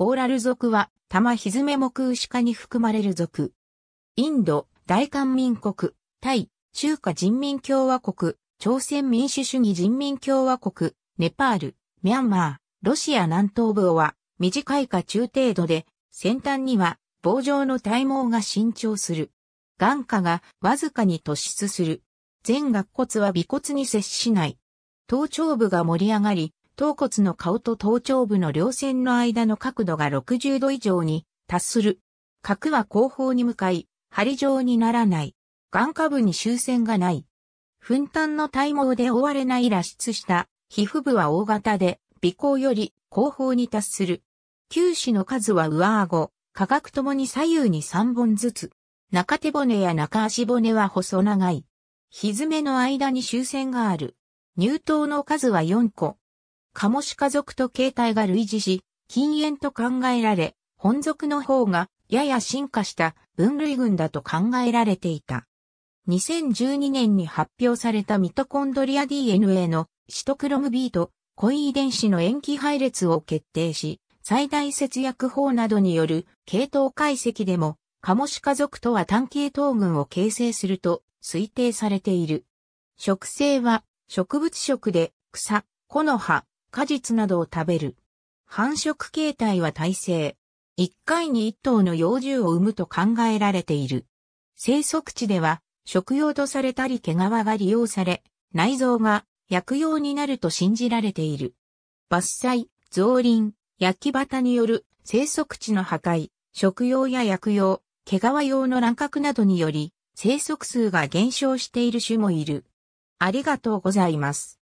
コーラル族は、玉ひずめ目牛科に含まれる族。インド、大韓民国、タイ、中華人民共和国、朝鮮民主主義人民共和国、ネパール、ミャンマー、ロシア南東部は、短いか中程度で、先端には棒状の体毛が伸長する。眼下がわずかに突出する。全顎骨は尾骨に接しない。頭頂部が盛り上がり、頭骨の顔と頭頂部の両線の間の角度が60度以上に達する。角は後方に向かい、針状にならない。眼下部に終線がない。粉炭の体毛で覆われない脱出した皮膚部は大型で、鼻孔より後方に達する。球歯の数は上顎、下顎ともに左右に3本ずつ。中手骨や中足骨は細長い。ひめの間に終線がある。乳頭の数は4個、カモシカ族と形態が類似し、禁煙と考えられ、本族の方がやや進化した分類群だと考えられていた。2012年に発表されたミトコンドリア DNA のシトクロム B と濃遺伝子の塩基配列を決定し、最大節約法などによる系統解析でも、カモシカ族とは単系統群を形成すると推定されている。植生は植物食で草、木の葉、果実などを食べる。繁殖形態は耐性。一回に一頭の幼獣を産むと考えられている。生息地では食用とされたり毛皮が利用され、内臓が薬用になると信じられている。伐採、増林、焼き畑による生息地の破壊、食用や薬用、毛皮用の乱獲などにより、生息数が減少している種もいる。ありがとうございます。